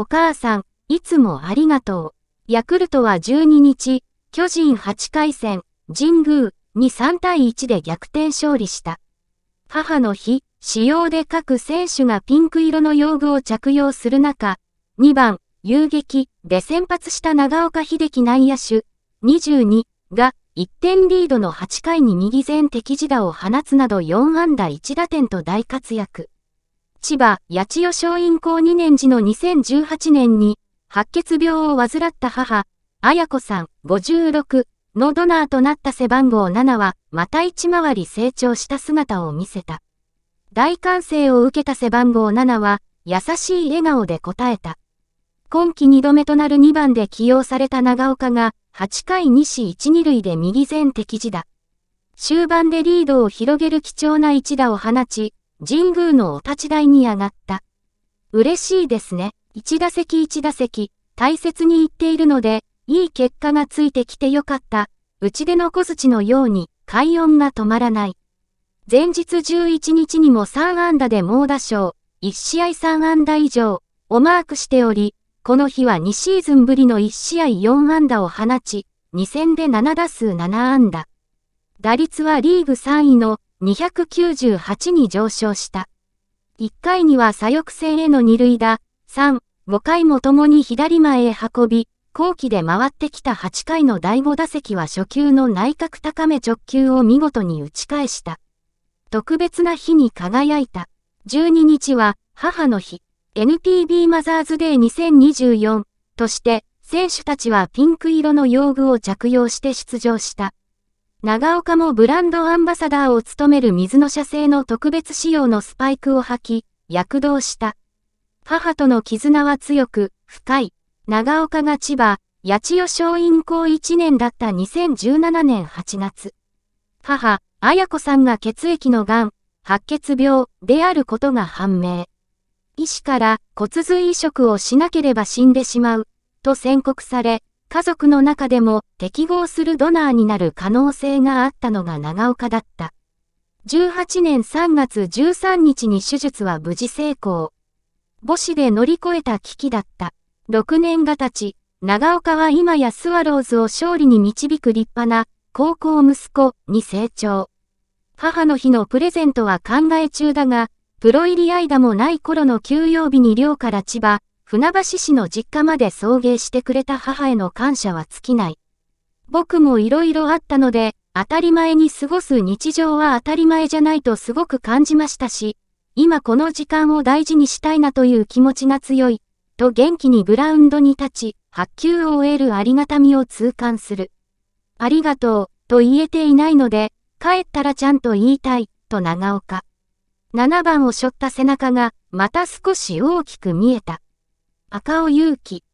お母さん、いつもありがとう。ヤクルトは12日、巨人8回戦、神宮に3対1で逆転勝利した。母の日、使用で各選手がピンク色の用具を着用する中、2番、遊撃で先発した長岡秀樹内野手、22が1点リードの8回に右前敵地打を放つなど4安打1打点と大活躍。千葉、八千代松陰校2年時の2018年に、白血病を患った母、綾子さん、56、のドナーとなった背番号7は、また一回り成長した姿を見せた。大歓声を受けた背番号7は、優しい笑顔で答えた。今季2度目となる2番で起用された長岡が、8回2死1、2塁で右前敵地だ。終盤でリードを広げる貴重な一打を放ち、神宮のお立ち台に上がった。嬉しいですね。一打席一打席、大切に言っているので、いい結果がついてきてよかった。うちでの小槌のように、快音が止まらない。前日11日にも3安打で猛打賞、1試合3安打以上をマークしており、この日は2シーズンぶりの1試合4安打を放ち、2戦で7打数7安打。打率はリーグ3位の298に上昇した。1回には左翼線への二塁打、3、5回も共に左前へ運び、後期で回ってきた8回の第5打席は初球の内角高め直球を見事に打ち返した。特別な日に輝いた。12日は母の日、NPB マザーズデー2024として、選手たちはピンク色の用具を着用して出場した。長岡もブランドアンバサダーを務める水の社製の特別仕様のスパイクを履き、躍動した。母との絆は強く、深い。長岡が千葉、八千代松陰校1年だった2017年8月。母、綾子さんが血液のがん、白血病であることが判明。医師から骨髄移植をしなければ死んでしまう、と宣告され、家族の中でも適合するドナーになる可能性があったのが長岡だった。18年3月13日に手術は無事成功。母子で乗り越えた危機だった。6年が経ち、長岡は今やスワローズを勝利に導く立派な高校息子に成長。母の日のプレゼントは考え中だが、プロ入り間もない頃の休養日に寮から千葉、船橋市の実家まで送迎してくれた母への感謝は尽きない。僕も色々あったので、当たり前に過ごす日常は当たり前じゃないとすごく感じましたし、今この時間を大事にしたいなという気持ちが強い、と元気にグラウンドに立ち、発球を終えるありがたみを痛感する。ありがとう、と言えていないので、帰ったらちゃんと言いたい、と長岡。7番を背負った背中が、また少し大きく見えた。赤尾祐気。